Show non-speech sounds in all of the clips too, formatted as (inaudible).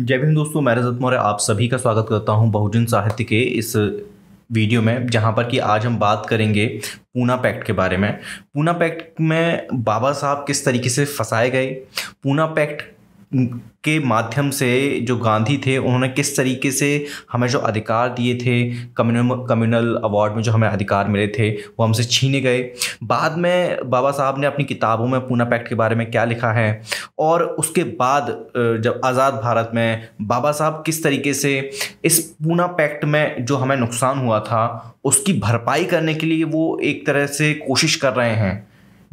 जय हिंद दोस्तों मैं रजत मौर्य आप सभी का स्वागत करता हूं बहुजन साहित्य के इस वीडियो में जहां पर कि आज हम बात करेंगे पूना पैक्ट के बारे में पूना पैक्ट में बाबा साहब किस तरीके से फंसाए गए पूना पैक्ट के माध्यम से जो गांधी थे उन्होंने किस तरीके से हमें जो अधिकार दिए थे कम्युनल कम्युनल अवार्ड में जो हमें अधिकार मिले थे वो हमसे छीने गए बाद में बाबा साहब ने अपनी किताबों में पूना पैक्ट के बारे में क्या लिखा है और उसके बाद जब आज़ाद भारत में बाबा साहब किस तरीके से इस पूना पैक्ट में जो हमें नुकसान हुआ था उसकी भरपाई करने के लिए वो एक तरह से कोशिश कर रहे हैं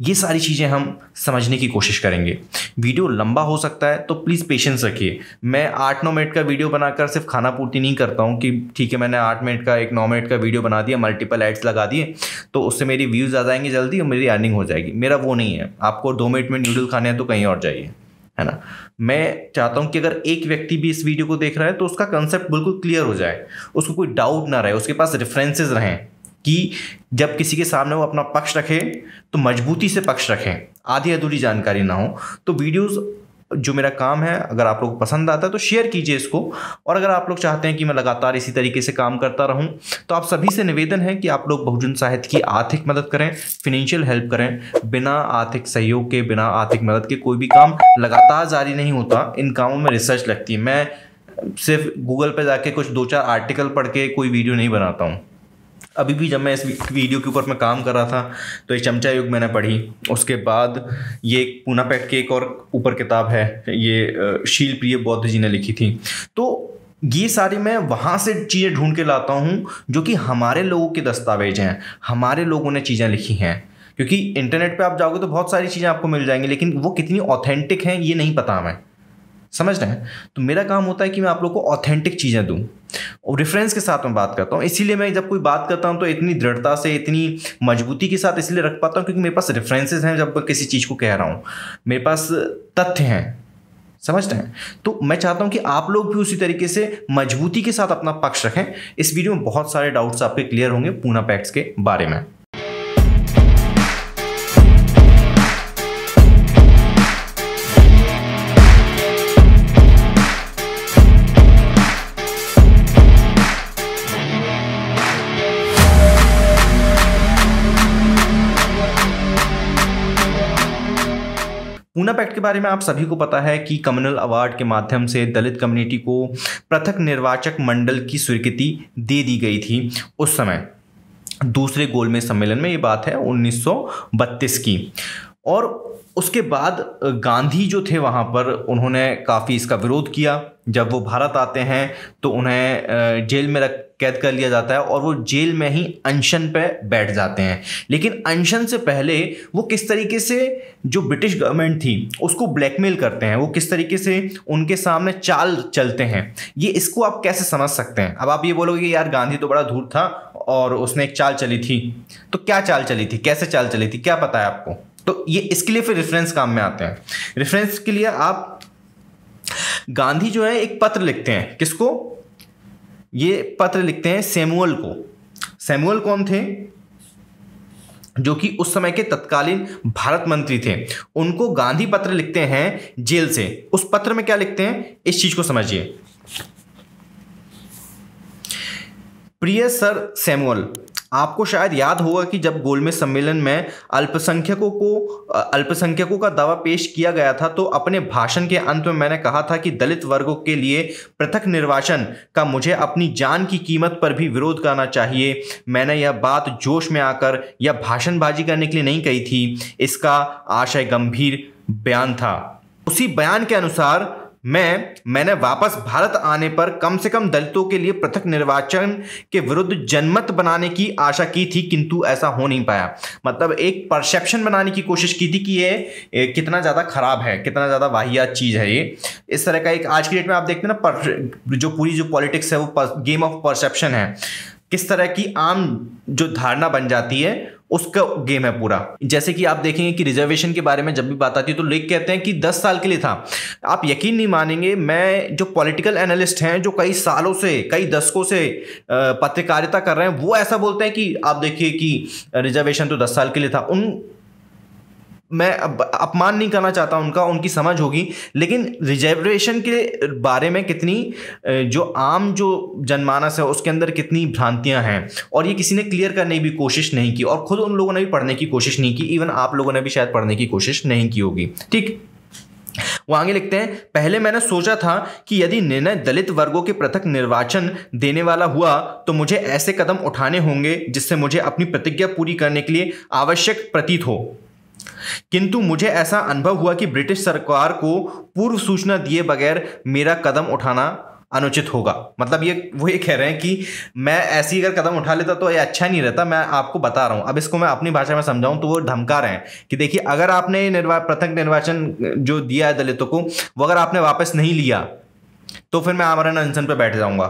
ये सारी चीज़ें हम समझने की कोशिश करेंगे वीडियो लंबा हो सकता है तो प्लीज़ पेशेंस रखिए मैं आठ नौ मिनट का वीडियो बनाकर सिर्फ खाना पूर्ति नहीं करता हूँ कि ठीक है मैंने आठ मिनट का एक नौ मिनट का वीडियो बना दिया मल्टीपल एड्स लगा दिए तो उससे मेरी व्यूज़ आ जाएंगे जल्दी और मेरी अर्निंग हो जाएगी मेरा वो नहीं है आपको दो मिनट में नूडल खाने हैं तो कहीं और जाइए है ना मैं चाहता हूँ कि अगर एक व्यक्ति भी इस वीडियो को देख रहा है तो उसका कंसेप्ट बिल्कुल क्लियर हो जाए उसको कोई डाउट ना रहे उसके पास रेफरेंसेज रहें कि जब किसी के सामने वो अपना पक्ष रखे तो मजबूती से पक्ष रखें आधी अधूरी जानकारी ना हो तो वीडियोस जो मेरा काम है अगर आप लोग पसंद आता है तो शेयर कीजिए इसको और अगर आप लोग चाहते हैं कि मैं लगातार इसी तरीके से काम करता रहूं तो आप सभी से निवेदन है कि आप लोग बहुजन साहित्य की आर्थिक मदद करें फिनेंशियल हेल्प करें बिना आर्थिक सहयोग के बिना आर्थिक मदद के कोई भी काम लगातार जारी नहीं होता इन कामों में रिसर्च लगती है मैं सिर्फ गूगल पर जाके कुछ दो चार आर्टिकल पढ़ के कोई वीडियो नहीं बनाता हूँ अभी भी जब मैं इस वीडियो के ऊपर मैं काम कर रहा था तो ये चमचा युग मैंने पढ़ी उसके बाद ये पूना पैट की एक और ऊपर किताब है ये शील प्रिय बौद्ध जी ने लिखी थी तो ये सारी मैं वहाँ से चीज़ें ढूंढ के लाता हूँ जो कि हमारे लोगों के दस्तावेज हैं हमारे लोगों ने चीज़ें लिखी हैं क्योंकि इंटरनेट पे आप जाओगे तो बहुत सारी चीज़ें आपको मिल जाएंगी लेकिन वो कितनी ऑथेंटिक हैं ये नहीं पता हमें समझ रहे हैं तो मेरा काम होता है कि मैं आप लोग को ऑथेंटिक चीज़ें दूँ और रेफरेंस के साथ मैं बात करता हूँ इसीलिए मैं जब कोई बात करता हूँ तो इतनी दृढ़ता से इतनी मजबूती के साथ इसलिए रख पाता हूँ क्योंकि मेरे पास रेफरेंसेज हैं जब मैं किसी चीज़ को कह रहा हूँ मेरे पास तथ्य हैं समझ रहे हैं तो मैं चाहता हूं कि आप लोग भी उसी तरीके से मजबूती के साथ अपना पक्ष रखें इस वीडियो में बहुत सारे डाउट्स आपके क्लियर होंगे पूना पैक्ट्स के बारे में हड़प के बारे में आप सभी को पता है कि कम्युनल अवार्ड के माध्यम से दलित कम्युनिटी को पृथक निर्वाचक मंडल की स्वीकृति दे दी गई थी उस समय दूसरे गोलमेज सम्मेलन में ये बात है 1932 की और उसके बाद गांधी जो थे वहाँ पर उन्होंने काफ़ी इसका विरोध किया जब वो भारत आते हैं तो उन्हें जेल में रख कैद कर लिया जाता है और वो जेल में ही अनशन पे बैठ जाते हैं लेकिन अनशन से पहले वो किस तरीके से जो ब्रिटिश गवर्नमेंट थी उसको ब्लैकमेल करते हैं वो किस तरीके से उनके सामने चाल चलते हैं ये इसको आप कैसे समझ सकते हैं अब आप ये बोलोगे यार गांधी तो बड़ा धूर था और उसने एक चाल चली थी तो क्या चाल चली थी कैसे चाल चली थी क्या पता है आपको तो ये इसके लिए फिर रेफरेंस काम में आते हैं रेफरेंस के लिए आप गांधी जो है एक पत्र लिखते हैं किसको ये पत्र लिखते हैं सेमुअल को सेमुअल कौन थे जो कि उस समय के तत्कालीन भारत मंत्री थे उनको गांधी पत्र लिखते हैं जेल से उस पत्र में क्या लिखते हैं इस चीज को समझिए प्रिय सर सैमुअल आपको शायद याद होगा कि जब गोलमेज सम्मेलन में अल्पसंख्यकों को अल्पसंख्यकों का दावा पेश किया गया था तो अपने भाषण के अंत में मैंने कहा था कि दलित वर्गों के लिए पृथक निर्वाचन का मुझे अपनी जान की कीमत पर भी विरोध करना चाहिए मैंने यह बात जोश में आकर या भाषणबाजी करने के लिए नहीं कही थी इसका आशय गंभीर बयान था उसी बयान के अनुसार में मैंने वापस भारत आने पर कम से कम दलितों के लिए पृथक निर्वाचन के विरुद्ध जनमत बनाने की आशा की थी किंतु ऐसा हो नहीं पाया मतलब एक परसेप्शन बनाने की कोशिश की थी कि ये कितना ज़्यादा खराब है कितना ज़्यादा वाहियात चीज़ है ये इस तरह का एक आज की डेट में आप देखते हैं ना पर, जो पूरी जो पॉलिटिक्स है वो पर, गेम ऑफ परसेप्शन है किस तरह की आम जो धारणा बन जाती है उसका गेम है पूरा जैसे कि आप देखेंगे कि रिजर्वेशन के बारे में जब भी बात आती है तो लिख कहते हैं कि 10 साल के लिए था आप यकीन नहीं मानेंगे मैं जो पॉलिटिकल एनालिस्ट हैं जो कई सालों से कई दशकों से पत्रकारिता कर रहे हैं वो ऐसा बोलते हैं कि आप देखिए कि रिजर्वेशन तो दस साल के लिए था उन मैं अपमान नहीं करना चाहता उनका उनकी समझ होगी लेकिन रिजर्वेशन के बारे में कितनी जो आम जो जनमानस है उसके अंदर कितनी भ्रांतियां हैं और ये किसी ने क्लियर करने की भी कोशिश नहीं की और ख़ुद उन लोगों ने भी पढ़ने की कोशिश नहीं की इवन आप लोगों ने भी शायद पढ़ने की कोशिश नहीं की होगी ठीक वो आगे लिखते हैं पहले मैंने सोचा था कि यदि निर्णय दलित वर्गों के पृथक निर्वाचन देने वाला हुआ तो मुझे ऐसे कदम उठाने होंगे जिससे मुझे अपनी प्रतिज्ञा पूरी करने के लिए आवश्यक प्रतीत हो किंतु मुझे ऐसा अनुभव हुआ कि ब्रिटिश सरकार को पूर्व सूचना दिए बगैर मेरा कदम उठाना अनुचित होगा मतलब ये वो ये कह रहे हैं कि मैं ऐसी अगर कदम उठा लेता तो ये अच्छा नहीं रहता मैं आपको बता रहा हूँ अब इसको मैं अपनी भाषा में समझाऊँ तो वो धमका रहे हैं कि देखिए अगर आपने निर्वा पृथक निर्वाचन जो दिया है दलितों को वो अगर आपने वापस नहीं लिया तो फिर मैं आमरण अनशन पर बैठ जाऊँगा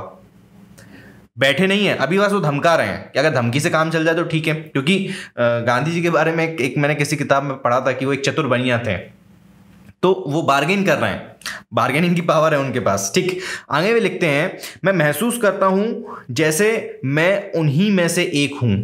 बैठे नहीं है अभी बस वो धमका रहे हैं कि अगर धमकी से काम चल जाए तो ठीक है क्योंकि गांधी जी के बारे में एक, मैंने किसी किताब में पढ़ा था कि वो एक चतुर बनिया थे तो वो बार्गेन कर रहे हैं बार्गेनिंग की पावर है उनके पास ठीक आगे भी लिखते हैं मैं महसूस करता हूं जैसे मैं उन्हीं में से एक हूं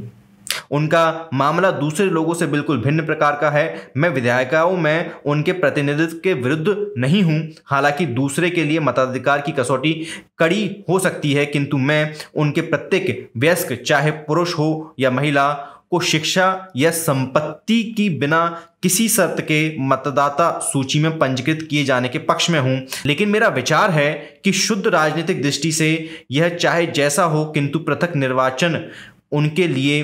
उनका मामला दूसरे लोगों से बिल्कुल भिन्न प्रकार का है मैं विधायिकाओं में उनके प्रतिनिधित्व के विरुद्ध नहीं हूं हालांकि दूसरे के लिए मताधिकार की कसौटी कड़ी हो सकती है किंतु मैं उनके प्रत्येक वयस्क चाहे पुरुष हो या महिला को शिक्षा या संपत्ति की बिना किसी शर्त के मतदाता सूची में पंजीकृत किए जाने के पक्ष में हूं लेकिन मेरा विचार है कि शुद्ध राजनीतिक दृष्टि से यह चाहे जैसा हो किंतु पृथक निर्वाचन उनके लिए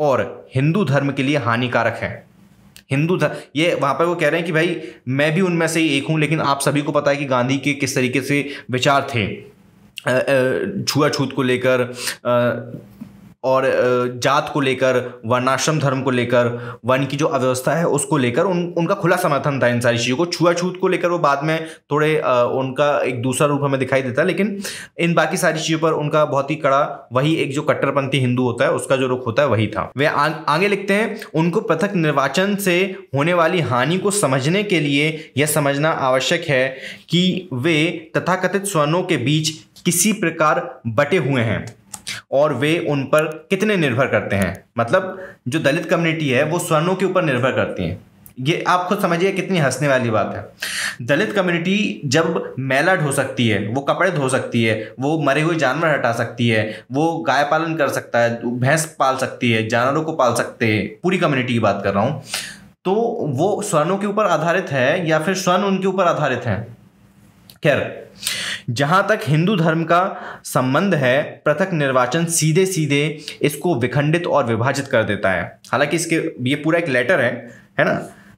और हिंदू धर्म के लिए हानिकारक है हिंदू धर्म ये वहाँ पर वो कह रहे हैं कि भाई मैं भी उनमें से एक हूँ लेकिन आप सभी को पता है कि गांधी के किस तरीके से विचार थे छुआछूत को लेकर और जात को लेकर वर्णाश्रम धर्म को लेकर वन की जो अव्यवस्था है उसको लेकर उन उनका खुला समर्थन था इन सारी चीज़ों को छुआछूत को लेकर वो बाद में थोड़े उनका एक दूसरा रूप हमें दिखाई देता है लेकिन इन बाकी सारी चीज़ों पर उनका बहुत ही कड़ा वही एक जो कट्टरपंथी हिंदू होता है उसका जो रुख होता है वही था वे आ, आगे लिखते हैं उनको पृथक निर्वाचन से होने वाली हानि को समझने के लिए यह समझना आवश्यक है कि वे तथाकथित स्वर्णों के बीच किसी प्रकार बटे हुए हैं और वे उन पर कितने निर्भर करते हैं मतलब जो दलित कम्युनिटी है वो स्वर्णों के ऊपर निर्भर करती है ये आप खुद समझिए कितनी हंसने वाली बात है दलित कम्युनिटी जब मैला ढो सकती है वो कपड़े धो सकती है वो मरे हुए जानवर हटा सकती है वो गाय पालन कर सकता है भैंस पाल सकती है जानवरों को पाल सकते हैं पूरी कम्युनिटी की बात कर रहा हूँ तो वो स्वर्णों के ऊपर आधारित है या फिर स्वर्ण उनके ऊपर आधारित है खैर जहां तक हिंदू धर्म का संबंध है पृथक निर्वाचन सीधे सीधे इसको विखंडित और विभाजित कर देता है हालांकि इसके ये पूरा एक लेटर है है ना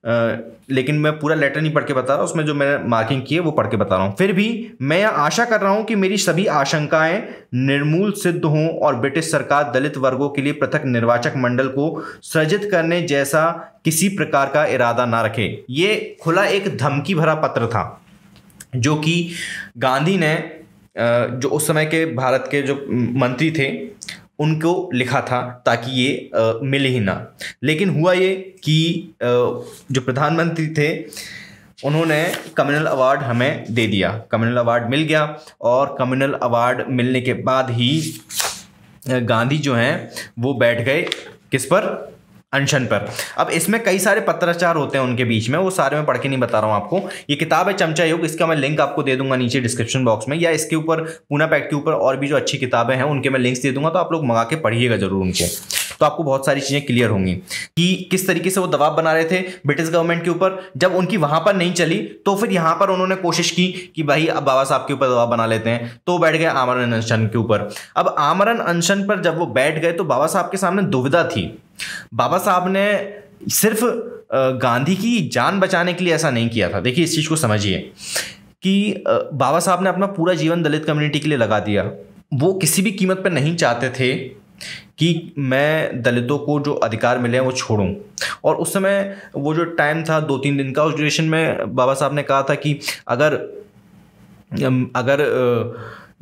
आ, लेकिन मैं पूरा लेटर नहीं पढ़ के बता रहा उसमें जो मैंने मार्किंग की है वो पढ़ के बता रहा हूँ फिर भी मैं यह आशा कर रहा हूँ कि मेरी सभी आशंकाएं निर्मूल सिद्ध हों और ब्रिटिश सरकार दलित वर्गों के लिए पृथक निर्वाचक मंडल को सृजित करने जैसा किसी प्रकार का इरादा ना रखे ये खुला एक धमकी भरा पत्र था जो कि गांधी ने जो उस समय के भारत के जो मंत्री थे उनको लिखा था ताकि ये मिले ही ना लेकिन हुआ ये कि जो प्रधानमंत्री थे उन्होंने कम्युनल अवार्ड हमें दे दिया कम्युनल अवार्ड मिल गया और कम्युनल अवार्ड मिलने के बाद ही गांधी जो हैं वो बैठ गए किस पर अनशन पर अब इसमें कई सारे पत्राचार होते हैं उनके बीच में वो सारे मैं पढ़ के नहीं बता रहा हूँ आपको ये किताब है चमचा युग इसका मैं लिंक आपको दे दूंगा नीचे डिस्क्रिप्शन बॉक्स में या इसके ऊपर पूना पैक के ऊपर और भी जो अच्छी किताबें हैं उनके मैं लिंक्स दे दूंगा तो आप लोग मंगा के पढ़िएगा जरूर उनके तो आपको बहुत सारी चीज़ें क्लियर होंगी कि किस तरीके से वो दबाव बना रहे थे ब्रिटिश गवर्नमेंट के ऊपर जब उनकी वहाँ पर नहीं चली तो फिर यहाँ पर उन्होंने कोशिश की कि भाई अब बाबा साहब के ऊपर दबाव बना लेते हैं तो बैठ गए आमरण अनशन के ऊपर अब आमरण अनशन पर जब वो बैठ गए तो बाबा साहब के सामने दुविधा थी बाबा साहब ने सिर्फ गांधी की जान बचाने के लिए ऐसा नहीं किया था देखिए इस चीज़ को समझिए कि बाबा साहब ने अपना पूरा जीवन दलित कम्युनिटी के लिए लगा दिया वो किसी भी कीमत पर नहीं चाहते थे कि मैं दलितों को जो अधिकार मिले हैं वो छोड़ूं और उस समय वो जो टाइम था दो तीन दिन का उस ड्यूरेशन में बाबा साहब ने कहा था कि अगर अगर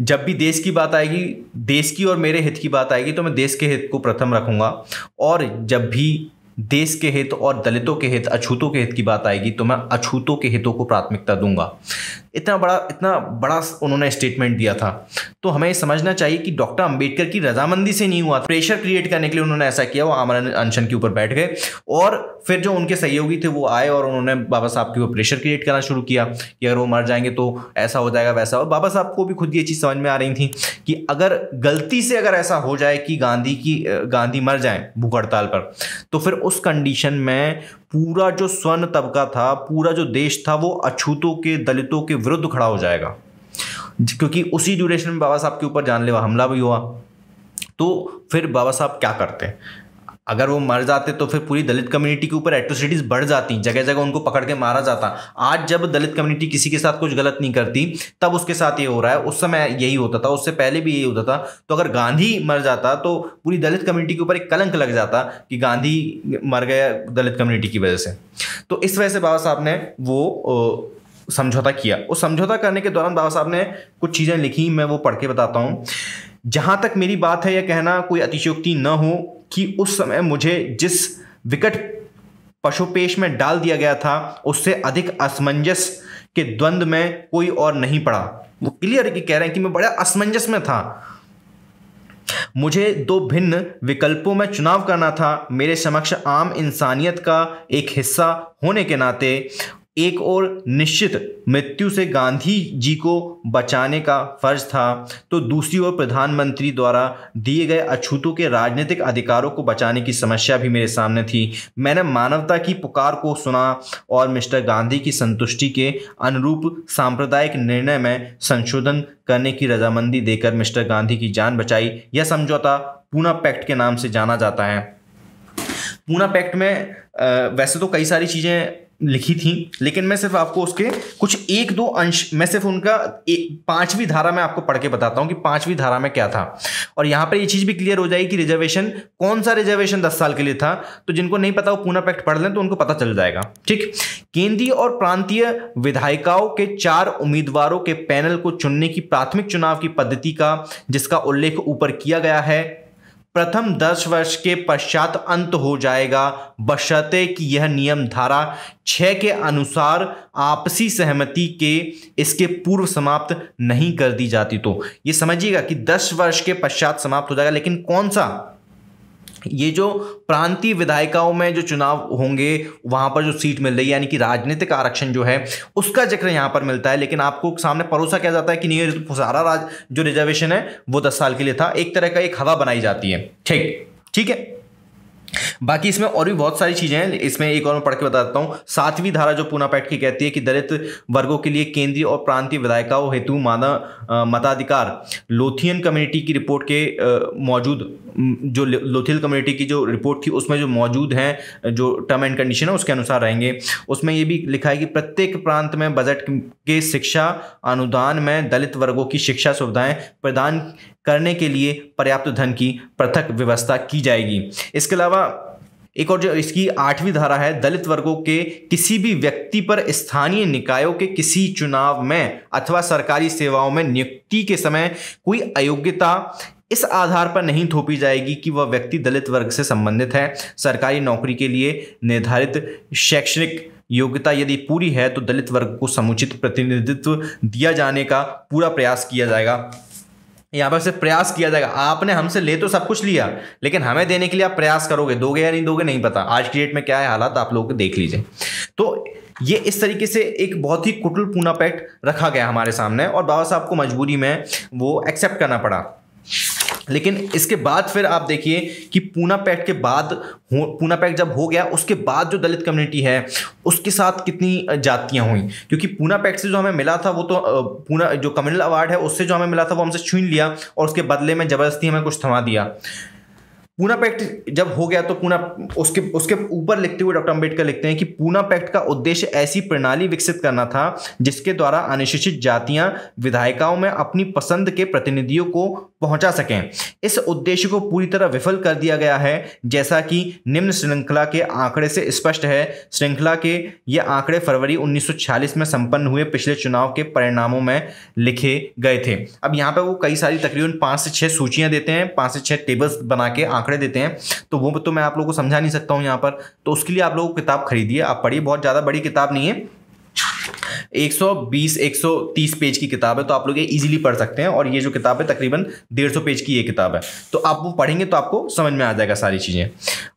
जब भी देश की बात आएगी देश की और मेरे हित की बात आएगी तो मैं देश के हित को प्रथम रखूंगा और जब भी देश के हित और दलितों के हित अछूतों के हित की बात आएगी तो मैं अछूतों के हितों को प्राथमिकता दूंगा इतना बड़ा इतना बड़ा उन्होंने स्टेटमेंट दिया था तो हमें समझना चाहिए कि डॉक्टर अंबेडकर की रजामंदी से नहीं हुआ प्रेशर क्रिएट करने के लिए उन्होंने ऐसा किया वो आमरण अनशन के ऊपर बैठ गए और फिर जो उनके सहयोगी थे वो आए और उन्होंने बाबा साहब के ऊपर प्रेशर क्रिएट करना शुरू किया कि अगर वो मर जाएंगे तो ऐसा हो जाएगा वैसा और बाबा साहब को भी खुद ये चीज़ समझ में आ रही थी कि अगर गलती से अगर ऐसा हो जाए कि गांधी की गांधी मर जाए भूख हड़ताल पर तो फिर उस कंडीशन में पूरा जो स्वर्ण तबका था पूरा जो देश था वो अछूतों के दलितों के विरुद्ध खड़ा हो जाएगा क्योंकि उसी ड्यूरेशन में बाबा साहब के ऊपर जानलेवा हमला भी हुआ तो फिर बाबा साहब क्या करते हैं अगर वो मर जाते तो फिर पूरी दलित कम्युनिटी के ऊपर एट्रोसिटीज़ बढ़ जाती जगह जगह उनको पकड़ के मारा जाता आज जब दलित कम्युनिटी किसी के साथ कुछ गलत नहीं करती तब उसके साथ ये हो रहा है उस समय यही होता था उससे पहले भी यही होता था तो अगर गांधी मर जाता तो पूरी दलित कम्युनिटी के ऊपर एक कलंक लग जाता कि गांधी मर गया दलित कम्युनिटी की वजह से तो इस वजह से बाबा साहब ने वो समझौता किया उस समझौता करने के दौरान बाबा साहब ने कुछ चीज़ें लिखी मैं वो पढ़ के बताता हूँ जहाँ तक मेरी बात है यह कहना कोई अतिशयोक्ति न हो कि उस समय मुझे जिस विकट पशुपेश में डाल दिया गया था उससे अधिक असमंजस के द्वंद में कोई और नहीं पड़ा वो क्लियर कि कह रहे हैं कि मैं बड़ा असमंजस में था मुझे दो भिन्न विकल्पों में चुनाव करना था मेरे समक्ष आम इंसानियत का एक हिस्सा होने के नाते एक और निश्चित मृत्यु से गांधी जी को बचाने का फर्ज था तो दूसरी ओर प्रधानमंत्री द्वारा दिए गए अछूतों के राजनीतिक अधिकारों को बचाने की समस्या भी मेरे सामने थी मैंने मानवता की पुकार को सुना और मिस्टर गांधी की संतुष्टि के अनुरूप सांप्रदायिक निर्णय में संशोधन करने की रजामंदी देकर मिस्टर गांधी की जान बचाई यह समझौता पूना पैक्ट के नाम से जाना जाता है पूना पैक्ट में वैसे तो कई सारी चीज़ें लिखी थी लेकिन मैं सिर्फ आपको उसके कुछ एक दो अंश मैं सिर्फ उनका पांचवी धारा में आपको पढ़ के बताता हूं कि पांचवी धारा में क्या था और यहां पर ये चीज़ भी क्लियर हो जाएगी कि रिजर्वेशन कौन सा रिजर्वेशन दस साल के लिए था तो जिनको नहीं पता वो पूना पैक्ट पढ़ लें तो उनको पता चल जाएगा ठीक केंद्रीय और प्रांतीय विधायिकाओं के चार उम्मीदवारों के पैनल को चुनने की प्राथमिक चुनाव की पद्धति का जिसका उल्लेख ऊपर किया गया है प्रथम दस वर्ष के पश्चात अंत हो जाएगा बशर्ते कि यह नियम धारा छः के अनुसार आपसी सहमति के इसके पूर्व समाप्त नहीं कर दी जाती तो ये समझिएगा कि दस वर्ष के पश्चात समाप्त हो जाएगा लेकिन कौन सा ये जो प्रांतीय विधायिकाओं में जो चुनाव होंगे वहाँ पर जो सीट मिल रही है यानी कि राजनीतिक आरक्षण जो है उसका जिक्र यहाँ पर मिलता है लेकिन आपको सामने परोसा किया जाता है कि नहीं तो सारा राज जो रिजर्वेशन है वो दस साल के लिए था एक तरह का एक हवा बनाई जाती है ठीक ठीक है बाकी इसमें और भी बहुत सारी चीज़ें हैं इसमें एक और मैं पढ़ के बताता हूँ सातवीं धारा जो पूना पैठ की कहती है कि दलित वर्गों के लिए केंद्रीय और प्रांतीय विधायिकाओं हेतु माना मताधिकार लोथियन कम्युनिटी की रिपोर्ट के मौजूद जो लोथियल कम्युनिटी की जो रिपोर्ट थी उसमें जो मौजूद हैं जो टर्म एंड कंडीशन है उसके अनुसार रहेंगे उसमें ये भी लिखा है कि प्रत्येक प्रांत में बजट के शिक्षा अनुदान में दलित वर्गों की शिक्षा सुविधाएं प्रदान करने के लिए पर्याप्त धन की पृथक व्यवस्था की जाएगी इसके अलावा एक और जो इसकी आठवीं धारा है दलित वर्गों के किसी भी व्यक्ति पर स्थानीय निकायों के किसी चुनाव में अथवा सरकारी सेवाओं में नियुक्ति के समय कोई अयोग्यता इस आधार पर नहीं थोपी जाएगी कि वह व्यक्ति दलित वर्ग से संबंधित है सरकारी नौकरी के लिए निर्धारित शैक्षणिक योग्यता यदि पूरी है तो दलित वर्ग को समुचित प्रतिनिधित्व दिया जाने का पूरा प्रयास किया जाएगा यहाँ पर सिर्फ प्रयास किया जाएगा आपने हमसे ले तो सब कुछ लिया लेकिन हमें देने के लिए आप प्रयास करोगे दोगे या नहीं दोगे नहीं पता आज की डेट में क्या है हालात आप लोग देख लीजिए तो ये इस तरीके से एक बहुत ही कुटुल पूना पैक्ट रखा गया हमारे सामने और बाबा साहब को मजबूरी में वो एक्सेप्ट करना पड़ा लेकिन इसके बाद फिर आप देखिए कि पूना पैक्ट के बाद पूना पैक्ट जब हो गया उसके बाद जो दलित कम्युनिटी है उसके साथ कितनी जातियां हुई क्योंकि पूना पैक्ट से जो हमें मिला था वो तो पूना जो कम्युनल अवार्ड है उससे जो हमें मिला था वो हमसे छीन लिया और उसके बदले में ज़बरदस्ती हमें कुछ थमा दिया पूना पैक्ट जब हो गया तो पूना उसके उसके ऊपर लिखते हुए डॉक्टर अम्बेडकर लिखते हैं कि पूना पैक्ट का उद्देश्य ऐसी प्रणाली विकसित करना था जिसके द्वारा अनुसूचित जातियां विधायिकाओं में अपनी पसंद के प्रतिनिधियों को पहुंचा सकें इस उद्देश्य को पूरी तरह विफल कर दिया गया है जैसा कि निम्न श्रृंखला के आंकड़े से स्पष्ट है श्रृंखला के ये आंकड़े फरवरी 1946 में संपन्न हुए पिछले चुनाव के परिणामों में लिखे गए थे अब यहाँ पर वो कई सारी तकरीबन पाँच से छः सूचियाँ देते हैं पाँच से छः टेबल्स बना के आंकड़े देते हैं तो वो तो मैं आप लोगों को समझा नहीं सकता हूँ यहाँ पर तो उसके लिए आप लोग किताब खरीदिए आप पढ़िए बहुत ज़्यादा बड़ी किताब नहीं है 120 130 पेज की किताब है तो आप लोग ये इजीली पढ़ सकते हैं और ये जो किताब है तकरीबन 150 पेज की ये किताब है तो आप वो पढ़ेंगे तो आपको समझ में आ जाएगा सारी चीज़ें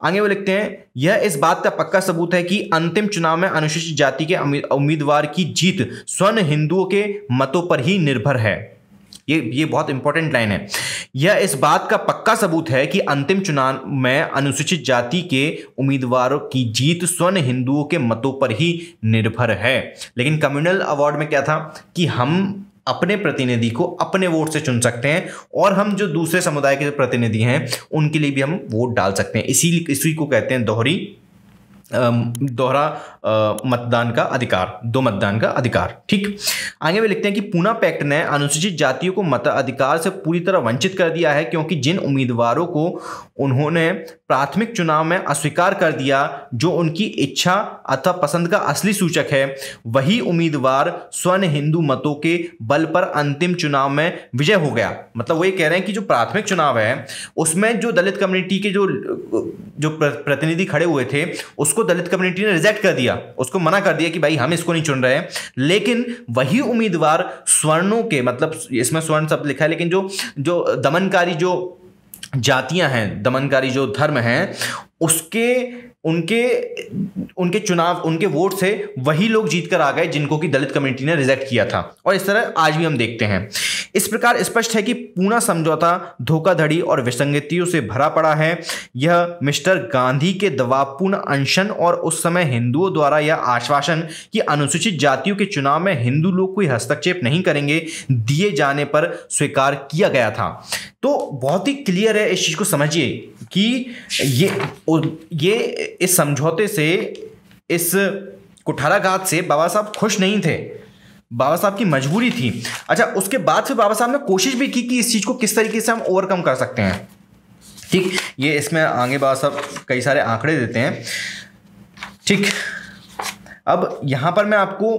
आगे वो लिखते हैं यह इस बात का पक्का सबूत है कि अंतिम चुनाव में अनुसूचित जाति के उम्मीदवार की जीत स्वर्ण हिंदुओं के मतों पर ही निर्भर है ये ये बहुत इंपॉर्टेंट लाइन है यह इस बात का पक्का सबूत है कि अंतिम चुनाव में अनुसूचित जाति के उम्मीदवारों की जीत स्वर्ण हिंदुओं के मतों पर ही निर्भर है लेकिन कम्युनल अवार्ड में क्या था कि हम अपने प्रतिनिधि को अपने वोट से चुन सकते हैं और हम जो दूसरे समुदाय के प्रतिनिधि हैं उनके लिए भी हम वोट डाल सकते हैं इसी इसी को कहते हैं दोहरी दोहरा मतदान का अधिकार दो मतदान का अधिकार ठीक आगे वे लिखते हैं कि पूना पैक्ट ने अनुसूचित जातियों को मताधिकार से पूरी तरह वंचित कर दिया है क्योंकि जिन उम्मीदवारों को उन्होंने प्राथमिक चुनाव में अस्वीकार कर दिया जो उनकी इच्छा अथवा पसंद का असली सूचक है वही उम्मीदवार स्वर्ण हिंदू मतों के बल पर अंतिम चुनाव में विजय हो गया मतलब वो ये कह रहे हैं कि जो प्राथमिक चुनाव है उसमें जो दलित कम्युनिटी के जो जो प्रतिनिधि खड़े हुए थे उसको दलित कम्युनिटी ने रिजेक्ट कर दिया दिया उसको मना कर दिया कि भाई हम इसको नहीं चुन रहे हैं लेकिन वही उम्मीदवार स्वर्णों के मतलब इसमें स्वर्ण शब्द लिखा है लेकिन जो जो दमनकारी जो जातियां हैं दमनकारी जो धर्म हैं उसके उनके उनके चुनाव उनके वोट से वही लोग जीत कर आ गए जिनको कि दलित कम्युनिटी ने रिजेक्ट किया था और इस तरह आज भी हम देखते हैं इस प्रकार स्पष्ट है कि पूना समझौता धोखाधड़ी और विसंगतियों से भरा पड़ा है यह मिस्टर गांधी के दबावपूर्ण अनशन और उस समय हिंदुओं द्वारा यह आश्वासन कि अनुसूचित जातियों के चुनाव में हिंदू लोग कोई हस्तक्षेप नहीं करेंगे दिए जाने पर स्वीकार किया गया था तो बहुत ही क्लियर है इस चीज़ को समझिए कि ये ये इस समझौते से इस कुठाराघात से बाबा साहब खुश नहीं थे बाबा साहब की मजबूरी थी अच्छा उसके बाद फिर बाबा साहब ने कोशिश भी की कि इस चीज़ को किस तरीके से हम ओवरकम कर सकते हैं ठीक ये इसमें आगे बाबा साहब कई सारे आंकड़े देते हैं ठीक अब यहाँ पर मैं आपको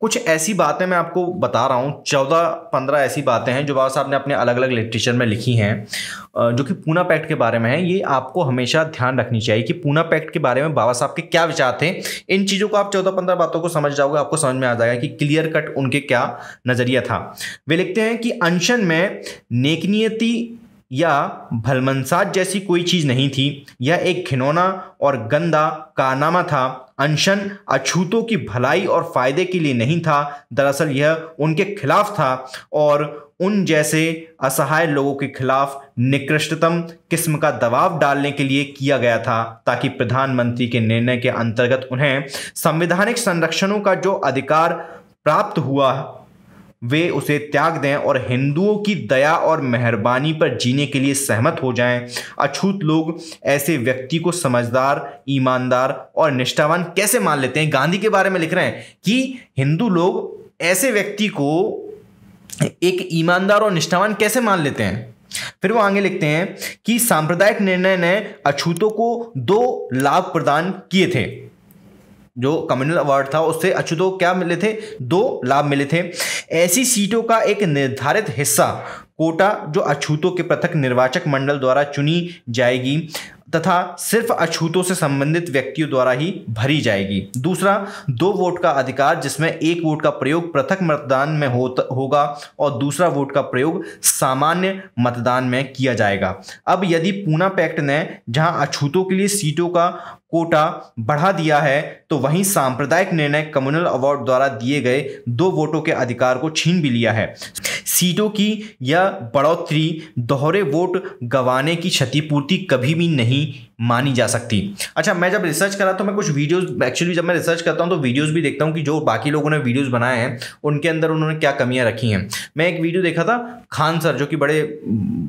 कुछ ऐसी बातें मैं आपको बता रहा हूँ चौदह पंद्रह ऐसी बातें हैं जो बाबा साहब ने अपने अलग अलग लिटरेचर में लिखी हैं जो कि पूना पैक्ट के बारे में है ये आपको हमेशा ध्यान रखनी चाहिए कि पूना पैक्ट के बारे में बाबा साहब के क्या विचार थे इन चीज़ों को आप चौदह पंद्रह बातों को समझ जाओगे आपको समझ में आ जाएगा कि क्लियर कट उनके क्या नज़रिया था वे लिखते हैं कि अनशन में नेकनीयती या भलमनसाज जैसी कोई चीज़ नहीं थी यह एक घिनौना और गंदा कारनामा था अनशन अछूतों की भलाई और फायदे के लिए नहीं था दरअसल यह उनके खिलाफ था और उन जैसे असहाय लोगों के खिलाफ निकृष्टतम किस्म का दबाव डालने के लिए किया गया था ताकि प्रधानमंत्री के निर्णय के अंतर्गत उन्हें संवैधानिक संरक्षणों का जो अधिकार प्राप्त हुआ वे उसे त्याग दें और हिंदुओं की दया और मेहरबानी पर जीने के लिए सहमत हो जाएं। अछूत लोग ऐसे व्यक्ति को समझदार ईमानदार और निष्ठावान कैसे मान लेते हैं गांधी के बारे में लिख रहे हैं कि हिंदू लोग ऐसे व्यक्ति को एक ईमानदार और निष्ठावान कैसे मान लेते हैं फिर वो आगे लिखते हैं कि सांप्रदायिक निर्णय ने अछूतों को दो लाभ प्रदान किए थे जो कम्युनल अवार्ड था उससे अच्युतो क्या मिले थे दो लाभ मिले थे ऐसी सीटों का एक निर्धारित हिस्सा कोटा जो अछूतों के पृथक निर्वाचक मंडल द्वारा चुनी जाएगी तथा सिर्फ अछूतों से संबंधित व्यक्तियों द्वारा ही भरी जाएगी दूसरा दो वोट का अधिकार जिसमें एक वोट का प्रयोग पृथक मतदान में हो, होगा और दूसरा वोट का प्रयोग सामान्य मतदान में किया जाएगा अब यदि पूना पैक्ट ने जहां अछूतों के लिए सीटों का कोटा बढ़ा दिया है तो वहीं सांप्रदायिक निर्णय कम्युनल अवार्ड द्वारा दिए गए दो वोटों के अधिकार को छीन भी लिया है सीटों की यह बढ़ोतरी दोहरे वोट गंवाने की क्षतिपूर्ति कभी भी नहीं मानी जा सकती अच्छा मैं जब रिसर्च करा तो मैं कुछ वीडियोस एक्चुअली जब मैं रिसर्च करता हूँ तो वीडियोस भी देखता हूँ कि जो बाकी लोगों ने वीडियोस बनाए हैं उनके अंदर उन्होंने क्या कमियाँ रखी हैं मैं एक वीडियो देखा था खान सर जो कि बड़े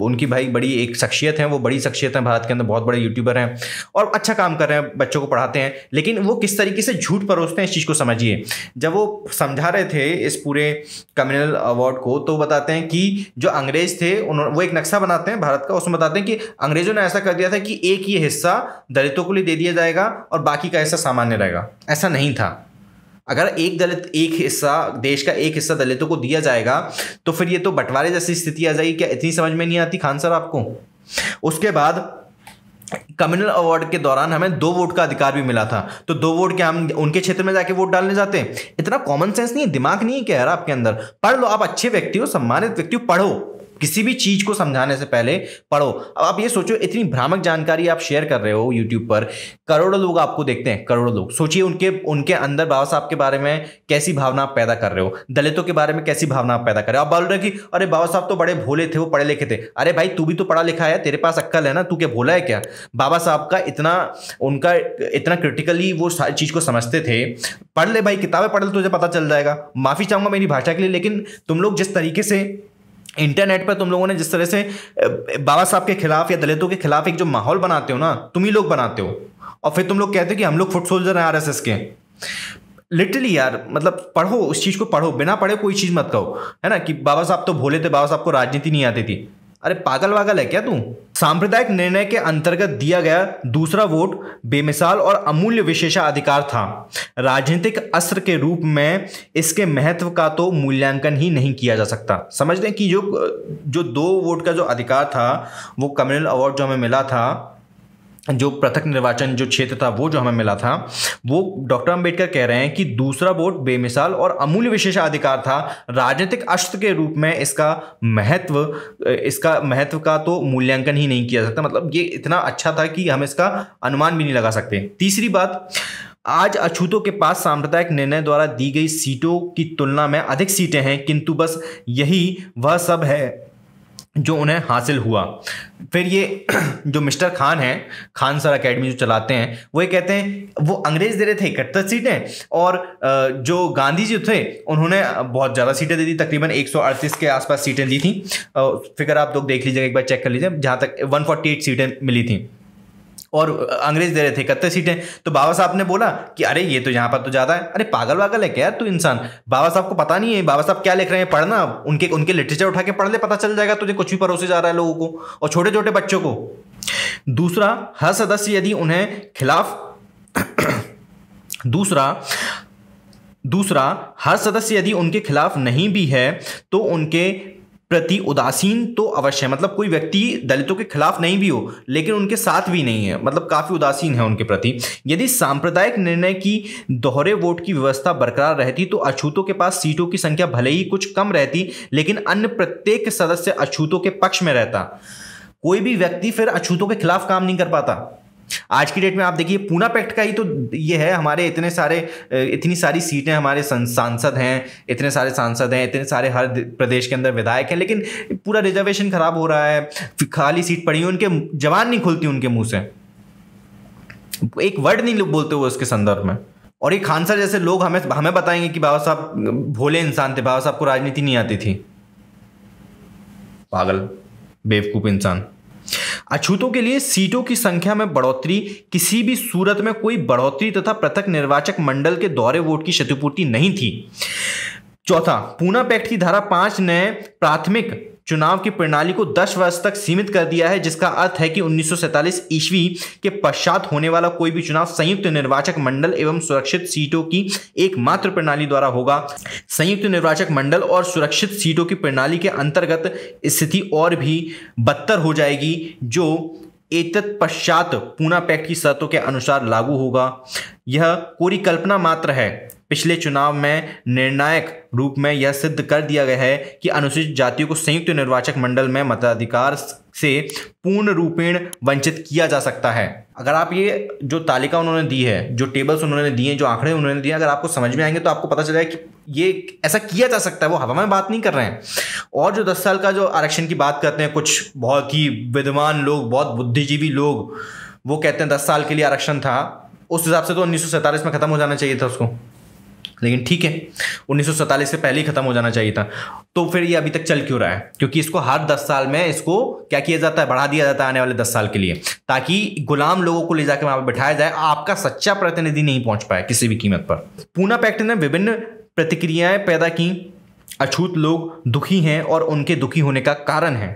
उनकी भाई बड़ी एक शख्सियत हैं वो बड़ी शख्सियत हैं भारत के अंदर बहुत बड़े यूट्यूबर हैं और अच्छा काम कर रहे हैं बच्चों को पढ़ाते हैं लेकिन वो किस तरीके से झूठ परोसते हैं इस चीज़ को समझिए जब वो समझा रहे थे इस पूरे कम्युनल अवार्ड को तो बताते हैं कि जो अंग्रेज थे उन्होंने वो एक नक्शा बनाते हैं भारत का उसमें बताते हैं कि अंग्रेजों ने ऐसा कर दिया था कि एक ही हिस्सा हिस्सा दलितों के लिए दे दिया जाएगा और बाकी का हिस्सा सामान्य रहेगा ऐसा नहीं था अगर एक दलित एक हिस्सा देश का एक हिस्सा दलितों को दिया जाएगा तो फिर ये तो बंटवारे जैसी स्थिति आ जाएगी क्या इतनी समझ में नहीं आती खान सर आपको उसके बाद कम्युनल अवार्ड के दौरान हमें दो वोट का अधिकार भी मिला था तो दो वोट के हम उनके क्षेत्र में जाके वोट डालने जाते हैं इतना कॉमन सेंस नहीं है दिमाग नहीं है क्या यार आपके अंदर पढ़ लो आप अच्छे व्यक्ति हो सम्मानित व्यक्ति हो पढ़ो किसी भी चीज को समझाने से पहले पढ़ो अब आप ये सोचो इतनी भ्रामक जानकारी आप शेयर कर रहे हो यूट्यूब पर करोड़ों लोग आपको देखते हैं करोड़ों लोग सोचिए उनके उनके अंदर बाबा साहब के बारे में कैसी भावना आप पैदा कर रहे हो दलितों के बारे में कैसी भावना आप पैदा कर रहे हो आप बोल रहे कि अरे बाबा साहब तो बड़े भोले थे वो पढ़े लिखे थे अरे भाई तू भी तो पढ़ा लिखा है तेरे पास अक्कल है ना तू क्या भोला है क्या बाबा साहब का इतना उनका इतना क्रिटिकली वो सारी चीज को समझते थे पढ़ ले भाई किताबें पढ़ ले तुझे पता चल जाएगा माफी चाहूंगा मेरी भाषा के लिए लेकिन तुम लोग जिस तरीके से इंटरनेट पर तुम लोगों ने जिस तरह से बाबा साहब के खिलाफ या दलितों के खिलाफ एक जो माहौल बनाते हो ना तुम ही लोग बनाते हो और फिर तुम लोग कहते हो कि हम लोग फुट सोल्जर हैं आरएसएस के लिटरली यार मतलब पढ़ो उस चीज़ को पढ़ो बिना पढ़े कोई चीज़ मत कहो है ना कि बाबा साहब तो भोले थे बाबा साहब को राजनीति नहीं आती थी अरे पागल वागल है क्या तू सांप्रदायिक निर्णय के अंतर्गत दिया गया दूसरा वोट बेमिसाल और अमूल्य विशेषाधिकार था राजनीतिक अस्त्र के रूप में इसके महत्व का तो मूल्यांकन ही नहीं किया जा सकता समझते हैं कि जो जो दो वोट का जो अधिकार था वो कम्युनल अवार्ड जो हमें मिला था जो पृथक निर्वाचन जो क्षेत्र था वो जो हमें मिला था वो डॉक्टर अंबेडकर कह रहे हैं कि दूसरा वोट बेमिसाल और अमूल्य विशेषाधिकार था राजनीतिक अस्त्र के रूप में इसका महत्व इसका महत्व का तो मूल्यांकन ही नहीं किया सकता मतलब ये इतना अच्छा था कि हम इसका अनुमान भी नहीं लगा सकते तीसरी बात आज अछूतों के पास सांप्रदायिक निर्णय द्वारा दी गई सीटों की तुलना में अधिक सीटें हैं किंतु बस यही वह सब है जो उन्हें हासिल हुआ फिर ये (clears throat) जो मिस्टर खान हैं खान सर अकेडमी जो चलाते हैं वो ये कहते हैं वो अंग्रेज दे रहे थे इकहत्तर सीटें और जो गांधी जी थे उन्होंने बहुत ज़्यादा सीटें दे दी तकरीबन 138 के आसपास सीटें दी थी फिगर आप लोग देख लीजिएगा एक बार चेक कर लीजिए जहाँ तक 148 सीटें मिली थी और अंग्रेज दे रहे थे इकहत्तर सीटें तो बाबा साहब ने बोला कि अरे ये तो यहाँ पर तो ज़्यादा है अरे पागल वागल है क्या तू इंसान बाबा साहब को पता नहीं है बाबा साहब क्या लिख रहे हैं पढ़ना उनके उनके लिटरेचर उठा के पढ़ ले पता चल जाएगा तुझे कुछ भी परोसे जा रहा है लोगों को और छोटे छोटे बच्चों को दूसरा हर सदस्य यदि उन्हें खिलाफ दूसरा दूसरा हर सदस्य यदि उनके खिलाफ नहीं भी है तो उनके प्रति उदासीन तो अवश्य है मतलब कोई व्यक्ति दलितों के खिलाफ नहीं भी हो लेकिन उनके साथ भी नहीं है मतलब काफ़ी उदासीन है उनके प्रति यदि सांप्रदायिक निर्णय की दोहरे वोट की व्यवस्था बरकरार रहती तो अछूतों के पास सीटों की संख्या भले ही कुछ कम रहती लेकिन अन्य प्रत्येक सदस्य अछूतों के पक्ष में रहता कोई भी व्यक्ति फिर अछूतों के खिलाफ काम नहीं कर पाता आज की डेट में आप देखिए पूना पैक्ट का ही तो ये है हमारे इतने सारे इतनी सारी सीटें हमारे सांसद हैं इतने सारे सांसद हैं इतने सारे हर प्रदेश के अंदर विधायक हैं लेकिन पूरा रिजर्वेशन खराब हो रहा है खाली सीट पड़ी है उनके जवान नहीं खुलती उनके मुंह से एक वर्ड नहीं बोलते हुए उसके संदर्भ में और ये खान सर जैसे लोग हमें हमें बताएंगे कि बाबा साहब भोले इंसान थे बाबा साहब को राजनीति नहीं आती थी पागल बेवकूफ़ इंसान अछूतों के लिए सीटों की संख्या में बढ़ोतरी किसी भी सूरत में कोई बढ़ोतरी तथा पृथक निर्वाचक मंडल के दौरे वोट की क्षतिपूर्ति नहीं थी चौथा पूना पैक्ट की धारा पांच ने प्राथमिक चुनाव की प्रणाली को 10 वर्ष तक सीमित कर दिया है जिसका अर्थ है कि उन्नीस ईस्वी के पश्चात होने वाला कोई भी चुनाव संयुक्त निर्वाचक मंडल एवं सुरक्षित सीटों की एकमात्र प्रणाली द्वारा होगा संयुक्त निर्वाचक मंडल और सुरक्षित सीटों की प्रणाली के अंतर्गत स्थिति और भी बदतर हो जाएगी जो एतत् पश्चात पूना पैक्ट की शर्तों के अनुसार लागू होगा यह पूरी कल्पना मात्र है पिछले चुनाव में निर्णायक रूप में यह सिद्ध कर दिया गया है कि अनुसूचित जातियों को संयुक्त निर्वाचक मंडल में मताधिकार से पूर्ण रूपेण वंचित किया जा सकता है अगर आप ये जो तालिका उन्होंने दी है जो टेबल्स उन्होंने दिए जो आंकड़े उन्होंने दिए अगर आपको समझ में आएंगे तो आपको पता चलेगा कि ये ऐसा किया जा सकता है वो हवा में बात नहीं कर रहे हैं और जो दस साल का जो आरक्षण की बात करते हैं कुछ बहुत ही विद्वान लोग बहुत बुद्धिजीवी लोग वो कहते हैं दस साल के लिए आरक्षण था उस हिसाब से तो उन्नीस में ख़त्म हो जाना चाहिए था उसको लेकिन ठीक है उन्नीस से पहले ही खत्म हो जाना चाहिए था तो फिर ये अभी तक चल क्यों रहा है क्योंकि इसको हर 10 साल में इसको क्या किया जाता है बढ़ा दिया जाता है आने वाले 10 साल के लिए ताकि गुलाम लोगों को ले जाकर वहां पर बैठाया जाए आपका सच्चा प्रतिनिधि नहीं पहुंच पाए किसी भी कीमत पर पूना पैक्ट ने विभिन्न प्रतिक्रियाएं पैदा की अछूत लोग दुखी हैं और उनके दुखी होने का कारण है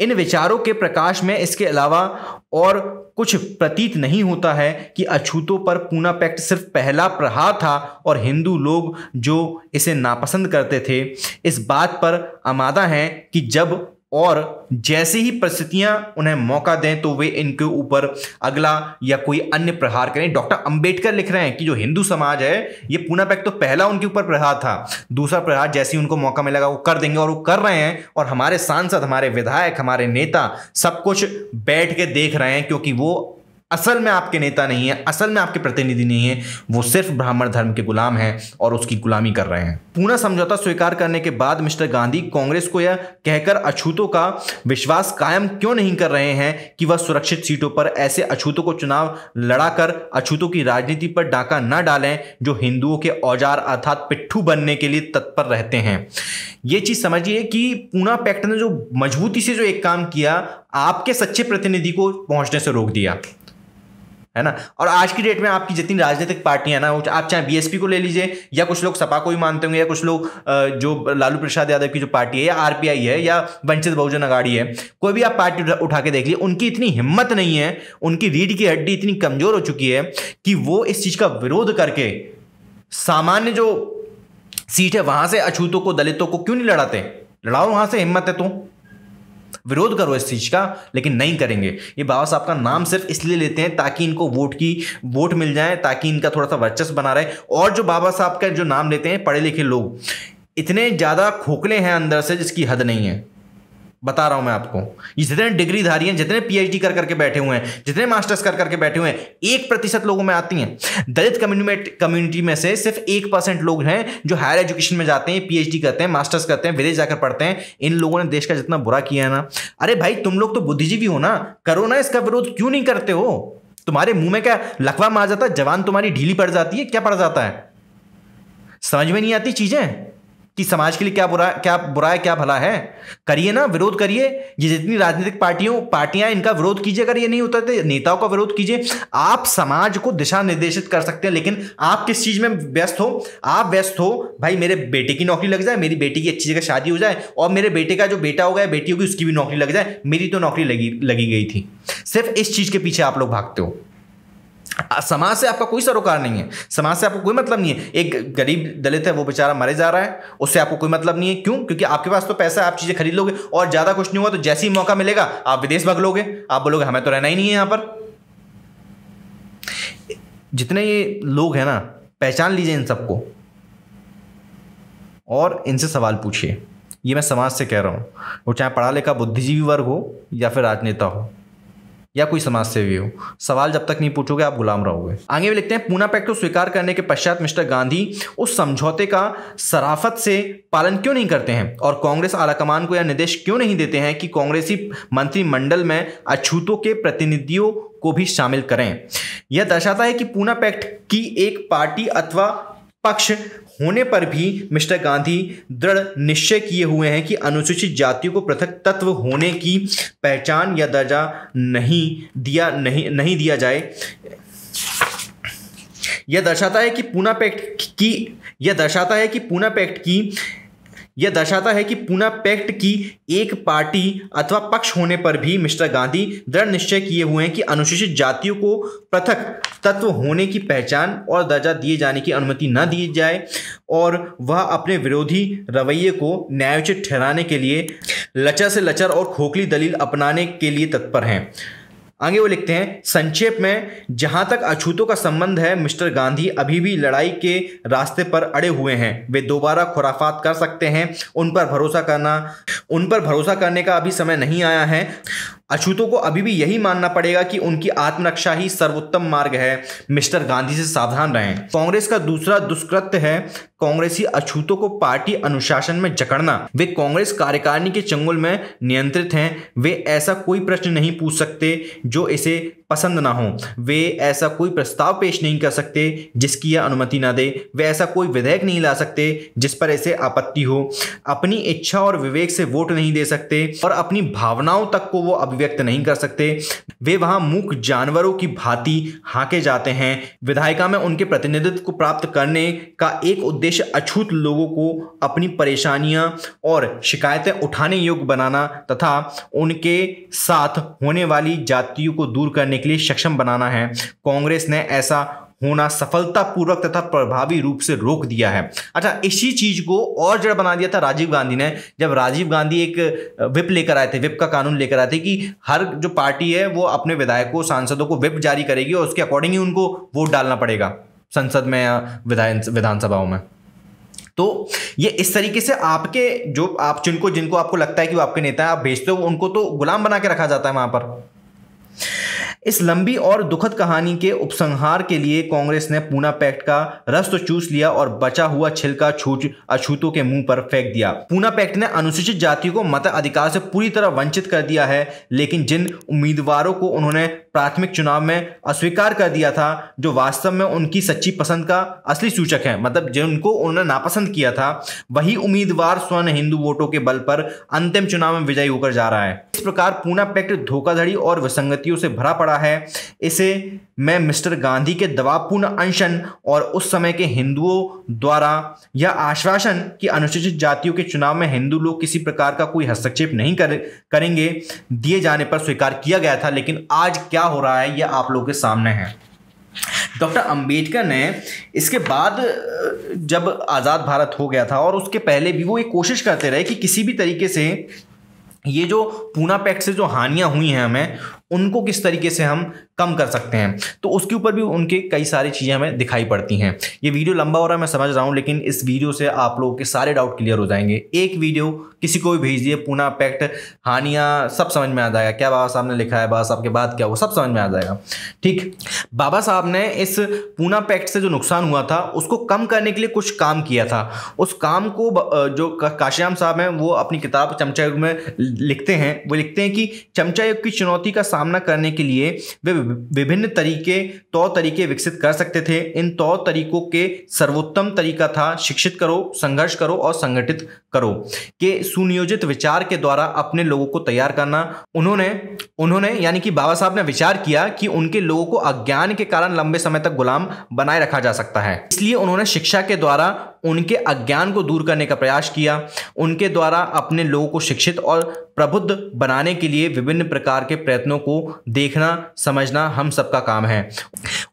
इन विचारों के प्रकाश में इसके अलावा और कुछ प्रतीत नहीं होता है कि अछूतों पर पूना पैक्ट सिर्फ पहला प्रहार था और हिंदू लोग जो इसे नापसंद करते थे इस बात पर आमादा हैं कि जब और जैसे ही परिस्थितियां उन्हें मौका दें तो वे इनके ऊपर अगला या कोई अन्य प्रहार करें डॉक्टर अंबेडकर लिख रहे हैं कि जो हिंदू समाज है ये पूना पैक तो पहला उनके ऊपर प्रहार था दूसरा प्रहार जैसे ही उनको मौका मिलेगा वो कर देंगे और वो कर रहे हैं और हमारे सांसद हमारे विधायक हमारे नेता सब कुछ बैठ के देख रहे हैं क्योंकि वो असल में आपके नेता नहीं है असल में आपके प्रतिनिधि नहीं है वो सिर्फ ब्राह्मण धर्म के गुलाम हैं और उसकी गुलामी कर रहे हैं पूना समझौता स्वीकार करने के बाद मिस्टर गांधी कांग्रेस को यह कहकर अछूतों का विश्वास कायम क्यों नहीं कर रहे हैं कि वह सुरक्षित सीटों पर ऐसे अछूतों को चुनाव लड़ाकर अछूतों की राजनीति पर डाका न डालें जो हिंदुओं के औजार अर्थात पिट्ठू बनने के लिए तत्पर रहते हैं ये चीज समझिए कि पूना पैक्ट ने जो मजबूती से जो एक काम किया आपके सच्चे प्रतिनिधि को पहुंचने से रोक दिया है ना और आज की डेट में आपकी जितनी राजनीतिक पार्टियां ना आप चाहे बीएसपी को ले लीजिए या कुछ लोग सपा को ही मानते होंगे या कुछ लोग जो लालू प्रसाद यादव की जो पार्टी है या आरपीआई है या वंचित बहुजन अगाड़ी है कोई भी आप पार्टी उठा के देख लीजिए उनकी इतनी हिम्मत नहीं है उनकी रीढ़ की हड्डी इतनी कमजोर हो चुकी है कि वो इस चीज का विरोध करके सामान्य जो सीट है वहां से अछूतों को दलितों को क्यों नहीं लड़ाते लड़ाओ वहां से हिम्मत है तो विरोध करो इस चीज़ का लेकिन नहीं करेंगे ये बाबा साहब का नाम सिर्फ इसलिए लेते हैं ताकि इनको वोट की वोट मिल जाए ताकि इनका थोड़ा सा वर्चस्व बना रहे और जो बाबा साहब का जो नाम लेते हैं पढ़े लिखे लोग इतने ज़्यादा खोखले हैं अंदर से जिसकी हद नहीं है बता रहा हूं मैं आपको ये जितने डिग्रीधारी हैं जितने पीएचडी कर करके बैठे हुए हैं जितने मास्टर्स कर करके बैठे हुए हैं एक प्रतिशत लोगों में आती हैं दलित कम्युनिटी कम्युनिटी में से सिर्फ एक परसेंट लोग हैं जो हायर एजुकेशन में जाते हैं पीएचडी करते हैं मास्टर्स करते हैं विदेश जाकर पढ़ते हैं इन लोगों ने देश का जितना बुरा किया है ना अरे भाई तुम लोग तो बुद्धिजीवी हो ना करो ना इसका विरोध क्यों नहीं करते हो तुम्हारे मुंह में क्या लकवा मार जाता है जवान तुम्हारी ढीली पड़ जाती है क्या पड़ जाता है समझ में नहीं आती चीजें कि समाज के लिए क्या बुरा क्या बुरा है क्या भला है करिए ना विरोध करिए ये जितनी राजनीतिक पार्टियों पार्टियां इनका विरोध कीजिए अगर ये नहीं होता तो नेताओं का विरोध कीजिए आप समाज को दिशा निर्देशित कर सकते हैं लेकिन आप किस चीज़ में व्यस्त हो आप व्यस्त हो भाई मेरे बेटे की नौकरी लग जाए मेरी बेटी की अच्छी जगह शादी हो जाए और मेरे बेटे का जो बेटा हो गया बेटी होगी उसकी भी नौकरी लग जाए मेरी तो नौकरी लगी लगी गई थी सिर्फ इस चीज़ के पीछे आप लोग भागते हो समाज से आपका कोई सरोकार नहीं है समाज से आपको कोई मतलब नहीं है एक गरीब दलित है वो बेचारा मरे जा रहा है उससे आपको कोई मतलब नहीं है क्यों क्योंकि आपके पास तो पैसा है आप चीज़ें खरीद लोगे और ज़्यादा कुछ नहीं हुआ तो जैसे ही मौका मिलेगा आप विदेश भग लोगे आप बोलोगे हमें तो रहना ही नहीं है यहां पर जितने ये लोग हैं ना पहचान लीजिए इन सबको और इनसे सवाल पूछिए ये मैं समाज से कह रहा हूं वो चाहे पढ़ा लिखा बुद्धिजीवी वर्ग हो या फिर राजनेता हो या कोई समाज हो सवाल जब तक नहीं पूछोगे आप गुलाम रहोगे आगे भी लिखते हैं पूना पैक्ट को स्वीकार करने के पश्चात मिस्टर गांधी उस समझौते का सराफत से पालन क्यों नहीं करते हैं और कांग्रेस आलाकमान को यह निर्देश क्यों नहीं देते हैं कि कांग्रेसी मंत्रिमंडल में अछूतों के प्रतिनिधियों को भी शामिल करें यह दर्शाता है कि पूना पैक्ट की एक पार्टी अथवा पक्ष होने पर भी मिस्टर गांधी दृढ़ निश्चय किए हुए हैं कि अनुसूचित जातियों को पृथक तत्व होने की पहचान या दर्जा नहीं दिया नहीं नहीं दिया जाए यह दर्शाता है कि पूना पैक्ट की यह दर्शाता है कि पूना पैक्ट की यह दर्शाता है कि पूना पैक्ट की एक पार्टी अथवा पक्ष होने पर भी मिस्टर गांधी दृढ़ निश्चय किए हुए हैं कि अनुसूचित जातियों को पृथक तत्व होने की पहचान और दर्जा दिए जाने की अनुमति न दी जाए और वह अपने विरोधी रवैये को न्यायोचित ठहराने के लिए लचर से लचर और खोखली दलील अपनाने के लिए तत्पर हैं आगे वो लिखते हैं संक्षेप में जहां तक अछूतों का संबंध है मिस्टर गांधी अभी भी लड़ाई के रास्ते पर अड़े हुए हैं वे दोबारा खुराफात कर सकते हैं उन पर भरोसा करना उन पर भरोसा करने का अभी समय नहीं आया है अछूतों को अभी भी यही मानना पड़ेगा कि उनकी आत्मरक्षा ही सर्वोत्तम मार्ग है मिस्टर गांधी से सावधान रहें कांग्रेस का दूसरा दुष्कृत्य है कांग्रेसी अछूतों को पार्टी अनुशासन में जकड़ना वे कांग्रेस कार्यकारिणी के चंगुल में नियंत्रित हैं वे ऐसा कोई प्रश्न नहीं पूछ सकते जो इसे पसंद ना हो वे ऐसा कोई प्रस्ताव पेश नहीं कर सकते जिसकी यह अनुमति ना दे वे ऐसा कोई विधेयक नहीं ला सकते जिस पर ऐसे आपत्ति हो अपनी इच्छा और विवेक से वोट नहीं दे सकते और अपनी भावनाओं तक को वो अभिव्यक्त नहीं कर सकते वे वहां मूक जानवरों की भांति हाँके जाते हैं विधायिका में उनके प्रतिनिधित्व को प्राप्त करने का एक उद्देश्य अछूत लोगों को अपनी परेशानियां और शिकायतें उठाने योग्य बनाना तथा उनके साथ होने वाली जातियों को दूर करने के लिए सक्षम बनाना है कांग्रेस ने ऐसा होना सफलतापूर्वक तथा प्रभावी रूप से रोक दिया है अच्छा इसी चीज को और जड़ बना दिया था राजीव गांधी ने जब राजीव गांधी एक विप लेकर आए थे विप का कानून लेकर आए थे कि हर जो पार्टी है वो अपने विधायकों सांसदों को विप जारी करेगी और उसके अकॉर्डिंग ही उनको वोट डालना पड़ेगा संसद में या विधान विधानसभाओं में तो ये इस तरीके से आपके जो आप जिनको जिनको आपको लगता है कि वो आपके नेता है आप भेजते हो उनको तो गुलाम बना के रखा जाता है वहां पर इस लंबी और दुखद कहानी के उपसंहार के लिए कांग्रेस ने पूना पैक्ट का रस तो चूस लिया और बचा हुआ छिलका छूच अछूतों के मुंह पर फेंक दिया पूना पैक्ट ने अनुसूचित जाति को अधिकार से पूरी तरह वंचित कर दिया है लेकिन जिन उम्मीदवारों को उन्होंने प्राथमिक चुनाव में अस्वीकार कर दिया था जो वास्तव में उनकी सच्ची पसंद का असली सूचक है मतलब जिनको उन्होंने नापसंद किया था वही उम्मीदवार स्वर्ण हिंदू वोटों के बल पर अंतिम चुनाव में विजयी होकर जा रहा है इस प्रकार पूना पैक्ट धोखाधड़ी और विसंगतियों से भरा पड़ा है इसे मैं मिस्टर गांधी के दबावपूर्ण अनशन और उस समय के हिंदुओं द्वारा यह आश्वासन कि अनुसूचित जातियों के चुनाव में हिंदू लोग किसी प्रकार का कोई हस्तक्षेप नहीं कर, करेंगे दिए जाने पर स्वीकार किया गया था लेकिन आज क्या क्या हो रहा है ये आप लोग के सामने है डॉक्टर अंबेडकर ने इसके बाद जब आज़ाद भारत हो गया था और उसके पहले भी वो ये कोशिश करते रहे कि किसी भी तरीके से ये जो पूना पैक्ट से जो हानियाँ हुई हैं हमें उनको किस तरीके से हम कम कर सकते हैं तो उसके ऊपर भी उनके कई सारी चीज़ें हमें दिखाई पड़ती हैं ये वीडियो लंबा हो रहा है मैं समझ रहा हूँ लेकिन इस वीडियो से आप लोगों के सारे डाउट क्लियर हो जाएंगे एक वीडियो किसी को भी भेज दिए पूना पैक्ट हानिया सब समझ में आ जाएगा क्या बाबा साहब ने लिखा है बाबा साहब के बाद क्या वो सब समझ में आ जाएगा ठीक बाबा साहब ने इस पूना पैक्ट से जो नुकसान हुआ था उसको कम करने के लिए कुछ काम किया था उस काम को जो काश्याम साहब हैं वो अपनी किताब चमचा युग में लिखते हैं वो लिखते हैं कि चमचा युग की चुनौती का सामना करने के लिए वे विभिन्न तरीके तौर तरीके विकसित कर सकते थे इन तौर तरीकों के सर्वोत्तम तरीका था शिक्षित करो संघर्ष करो और संगठित करो के सुनियोजित विचार के द्वारा अपने लोगों को तैयार करना उन्होंने उन्होंने यानी कि बाबा साहब ने विचार किया कि उनके लोगों को अज्ञान के कारण लंबे समय तक गुलाम बनाए रखा जा सकता है इसलिए उन्होंने शिक्षा के द्वारा उनके अज्ञान को दूर करने का प्रयास किया उनके द्वारा अपने लोगों को शिक्षित और प्रबुद्ध बनाने के लिए विभिन्न प्रकार के प्रयत्नों को देखना समझना हम सबका काम है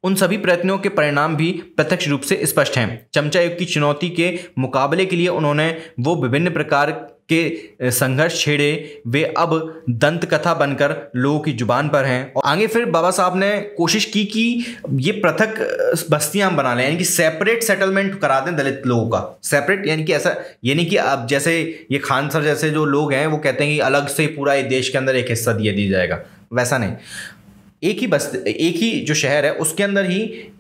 उन सभी प्रयत्नों के परिणाम भी प्रत्यक्ष रूप से स्पष्ट हैं चमचा युग की चुनौती के मुकाबले के लिए उन्होंने वो विभिन्न प्रकार के संघर्ष छेड़े वे अब दंत कथा बनकर लोगों की जुबान पर हैं और आगे फिर बाबा साहब ने कोशिश की कि ये पृथक बस्तियां बना लें यानी कि सेपरेट सेटलमेंट करा दें दलित लोगों का सेपरेट यानी कि ऐसा यानी कि अब जैसे ये खान सर जैसे जो लोग हैं वो कहते हैं कि अलग से पूरा देश के अंदर एक हिस्सा दिया दिया जाएगा वैसा नहीं एक ही बस एक ही जो शहर है उसके अंदर ही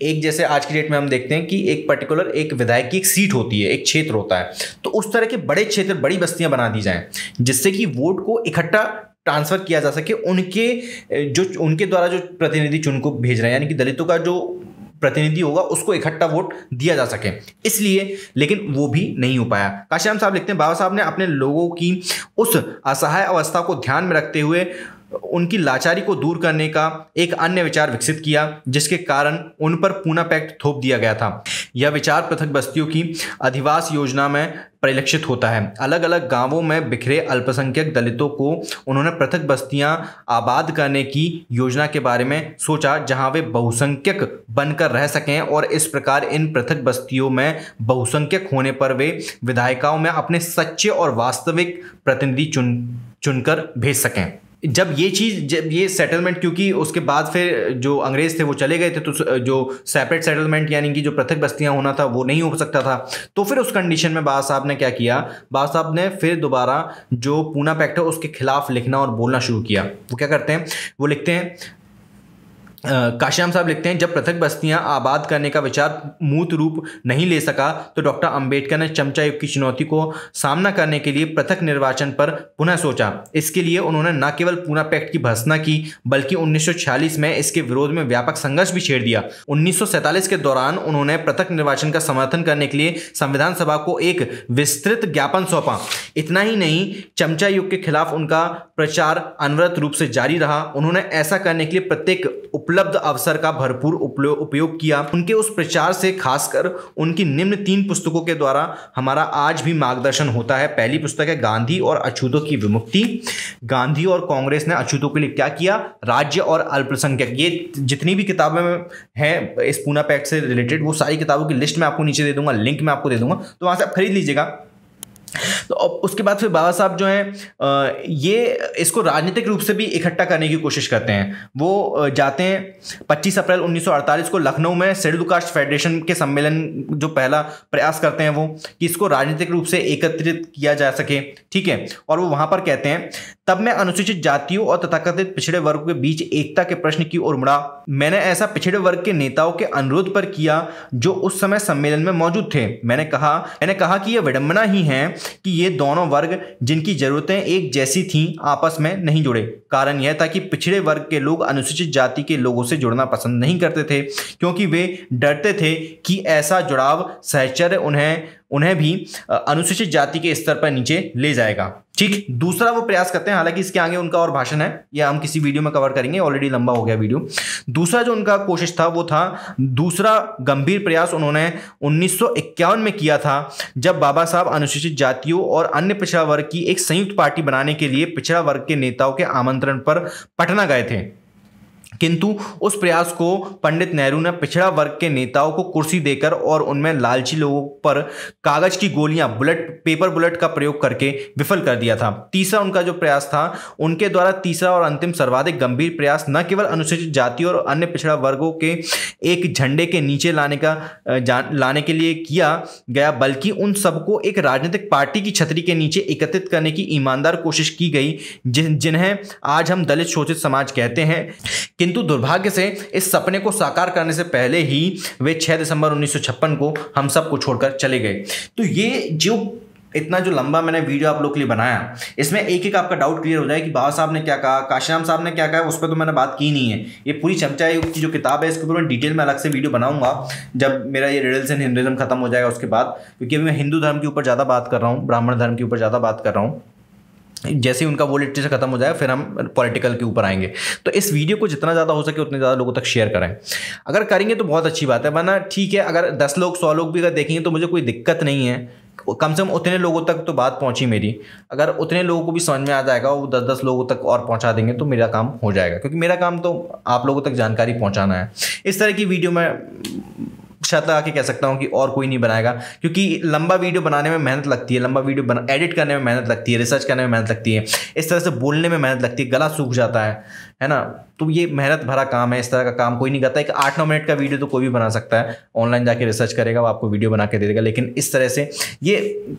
एक जैसे आज की डेट में हम देखते हैं कि एक पर्टिकुलर एक विधायक की एक सीट होती है एक क्षेत्र होता है तो उस तरह के बड़े क्षेत्र बड़ी बस्तियां बना दी जाएं जिससे कि वोट को इकट्ठा ट्रांसफ़र किया जा सके उनके जो उनके द्वारा जो प्रतिनिधि चुनको भेज रहे हैं यानी कि दलितों का जो प्रतिनिधि होगा उसको इकट्ठा वोट दिया जा सके इसलिए लेकिन वो भी नहीं हो पाया काशीराम साहब लिखते हैं बाबा साहब ने अपने लोगों की उस असहाय अवस्था को ध्यान में रखते हुए उनकी लाचारी को दूर करने का एक अन्य विचार विकसित किया जिसके कारण उन पर पूना पैक्ट थोप दिया गया था यह विचार पृथक बस्तियों की अधिवास योजना में परिलक्षित होता है अलग अलग गांवों में बिखरे अल्पसंख्यक दलितों को उन्होंने पृथक बस्तियां आबाद करने की योजना के बारे में सोचा जहां वे बहुसंख्यक बनकर रह सकें और इस प्रकार इन पृथक बस्तियों में बहुसंख्यक होने पर वे विधायिकाओं में अपने सच्चे और वास्तविक प्रतिनिधि चुन चुनकर भेज सकें जब ये चीज़ जब ये सेटलमेंट क्योंकि उसके बाद फिर जो अंग्रेज़ थे वो चले गए थे तो जो सेपरेट सेटलमेंट यानी कि जो पृथक बस्तियां होना था वो नहीं हो सकता था तो फिर उस कंडीशन में बाबा साहब ने क्या किया बाबा साहब ने फिर दोबारा जो पूना पैक्ट है उसके खिलाफ लिखना और बोलना शुरू किया वो क्या करते हैं वो लिखते हैं काश्याम साहब लिखते हैं जब पृथक बस्तियां आबाद करने का विचार मूत रूप नहीं ले सका तो डॉक्टर अंबेडकर ने चमचा युग की चुनौती को सामना करने के लिए पृथक निर्वाचन पर पुनः सोचा इसके लिए उन्होंने न केवल पूना पैक्ट की भर्सना की बल्कि 1946 में इसके विरोध में व्यापक संघर्ष भी छेड़ दिया उन्नीस के दौरान उन्होंने पृथक निर्वाचन का समर्थन करने के लिए संविधान सभा को एक विस्तृत ज्ञापन सौंपा इतना ही नहीं चमचा युग के खिलाफ उनका प्रचार अनवरत रूप से जारी रहा उन्होंने ऐसा करने के लिए प्रत्येक उपलब्ध अवसर का भरपूर उपयोग किया उनके उस प्रचार से खासकर उनकी निम्न तीन पुस्तकों के द्वारा हमारा आज भी मार्गदर्शन होता है पहली पुस्तक है गांधी और अछूतों की विमुक्ति गांधी और कांग्रेस ने अछूतों के लिए क्या किया राज्य और अल्पसंख्यक ये जितनी भी किताबें हैं इस पूना पैक्ट से रिलेटेड वो सारी किताबों की लिस्ट मैं आपको नीचे दे दूंगा लिंक मैं आपको दे दूंगा तो वहां से आप खरीद लीजिएगा तो उसके बाद फिर बाबा साहब जो हैं ये इसको राजनीतिक रूप से भी इकट्ठा करने की कोशिश करते हैं वो जाते हैं 25 अप्रैल 1948 को लखनऊ में शेड्यूल कास्ट फेडरेशन के सम्मेलन जो पहला प्रयास करते हैं वो कि इसको राजनीतिक रूप से एकत्रित किया जा सके ठीक है और वो वहाँ पर कहते हैं तब मैं अनुसूचित जातियों और तथाकथित पिछड़े वर्ग के बीच एकता के प्रश्न की ओर मुड़ा मैंने ऐसा पिछड़े वर्ग के नेताओं के अनुरोध पर किया जो उस समय सम्मेलन में मौजूद थे मैंने कहा मैंने कहा कि यह विडंबना ही है कि ये दोनों वर्ग जिनकी जरूरतें एक जैसी थीं आपस में नहीं जुड़े कारण यह था कि पिछड़े वर्ग के लोग अनुसूचित जाति के लोगों से जुड़ना पसंद नहीं करते थे क्योंकि वे डरते थे कि ऐसा जुड़ाव सहचर्य उन्हें उन्हें भी अनुसूचित जाति के स्तर पर नीचे ले जाएगा ठीक दूसरा वो प्रयास करते हैं हालांकि इसके आगे उनका और भाषण है यह हम किसी वीडियो में कवर करेंगे ऑलरेडी लंबा हो गया वीडियो दूसरा जो उनका कोशिश था वो था दूसरा गंभीर प्रयास उन्होंने उन्नीस में किया था जब बाबा साहब अनुसूचित जातियों और अन्य पिछड़ा वर्ग की एक संयुक्त पार्टी बनाने के लिए पिछड़ा वर्ग के नेताओं के आमंत्रण पर पटना गए थे किंतु उस प्रयास को पंडित नेहरू ने पिछड़ा वर्ग के नेताओं को कुर्सी देकर और उनमें लालची लोगों पर कागज की गोलियां बुलेट पेपर बुलेट का प्रयोग करके विफल कर दिया था तीसरा उनका जो प्रयास था उनके द्वारा तीसरा और अंतिम सर्वाधिक गंभीर प्रयास न केवल अनुसूचित जाति और अन्य पिछड़ा वर्गों के एक झंडे के नीचे लाने का लाने के लिए किया गया बल्कि उन सबको एक राजनीतिक पार्टी की छतरी के नीचे एकत्रित करने की ईमानदार कोशिश की गई जिन्हें आज हम दलित शोषित समाज कहते हैं किंतु दुर्भाग्य से इस सपने को साकार करने से पहले ही वे 6 दिसंबर उन्नीस को हम सबको छोड़कर चले गए तो ये जो इतना जो लंबा मैंने वीडियो आप लोग के लिए बनाया इसमें एक एक आपका डाउट क्लियर हो जाए कि बाबा साहब ने क्या कहा काशीराम साहब ने क्या कहा उस पर तो मैंने बात की नहीं है ये पूरी चमचा युग की जो किताब है इसके ऊपर मैं डिटेल में अलग से वीडियो बनाऊंगा जब मेरा ये रिडल्स एंड हिंदुज़म खत्म हो जाएगा उसके बाद क्योंकि अभी मैं हिंदू धर्म के ऊपर ज़्यादा बात कर रहा हूँ ब्राह्मण धर्म के ऊपर ज़्यादा बात कर रहा हूँ जैसे ही उनका वो लिटरेचर खत्म हो जाए फिर हम पॉलिटिकल के ऊपर आएंगे तो इस वीडियो को जितना ज़्यादा हो सके उतने ज़्यादा लोगों तक शेयर करें अगर करेंगे तो बहुत अच्छी बात है वरना ठीक है अगर दस लोग सौ लोग भी अगर देखेंगे तो मुझे कोई दिक्कत नहीं है कम से कम उतने लोगों तक तो बात पहुंची मेरी अगर उतने लोगों को भी समझ में आ जाएगा वो दस दस लोगों तक और पहुंचा देंगे तो मेरा काम हो जाएगा क्योंकि मेरा काम तो आप लोगों तक जानकारी पहुंचाना है इस तरह की वीडियो मैं शायद लगा के कह सकता हूँ कि और कोई नहीं बनाएगा क्योंकि लंबा वीडियो बनाने में मेहनत लगती है लंबा वीडियो बना एडिट करने में मेहनत लगती है रिसर्च करने में मेहनत लगती है इस तरह से बोलने में मेहनत लगती है गला सूख जाता है है ना तो ये मेहनत भरा काम है इस तरह का काम कोई नहीं करता एक आठ नौ मिनट का वीडियो तो कोई भी बना सकता है ऑनलाइन जाके रिसर्च करेगा वो आपको वीडियो बना के दे देगा लेकिन इस तरह से ये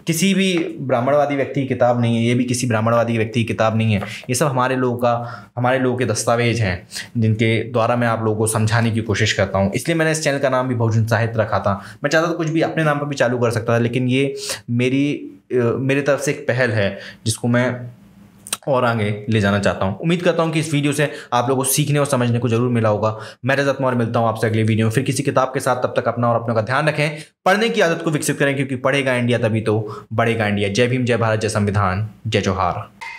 किसी भी ब्राह्मणवादी व्यक्ति की किताब नहीं है ये भी किसी ब्राह्मणवादी व्यक्ति की किताब नहीं है ये सब हमारे लोगों का हमारे लोगों के दस्तावेज हैं जिनके द्वारा मैं आप लोगों को समझाने की कोशिश करता हूँ इसलिए मैंने इस चैनल का नाम भी बहुजन साहित्य रखा था मैं चाहता था कुछ भी अपने नाम पर भी चालू कर सकता था लेकिन ये मेरी मेरी तरफ से एक पहल है जिसको मैं और आगे ले जाना चाहता हूँ उम्मीद करता हूँ कि इस वीडियो से आप लोगों को सीखने और समझने को जरूर मिला होगा मैं रजत मौर मिलता हूँ आपसे अगले वीडियो में फिर किसी किताब के साथ तब तक अपना और अपनों का ध्यान रखें पढ़ने की आदत को विकसित करें क्योंकि पढ़ेगा इंडिया तभी तो बढ़ेगा इंडिया जय भीम जय भारत जय संविधान जय जोहार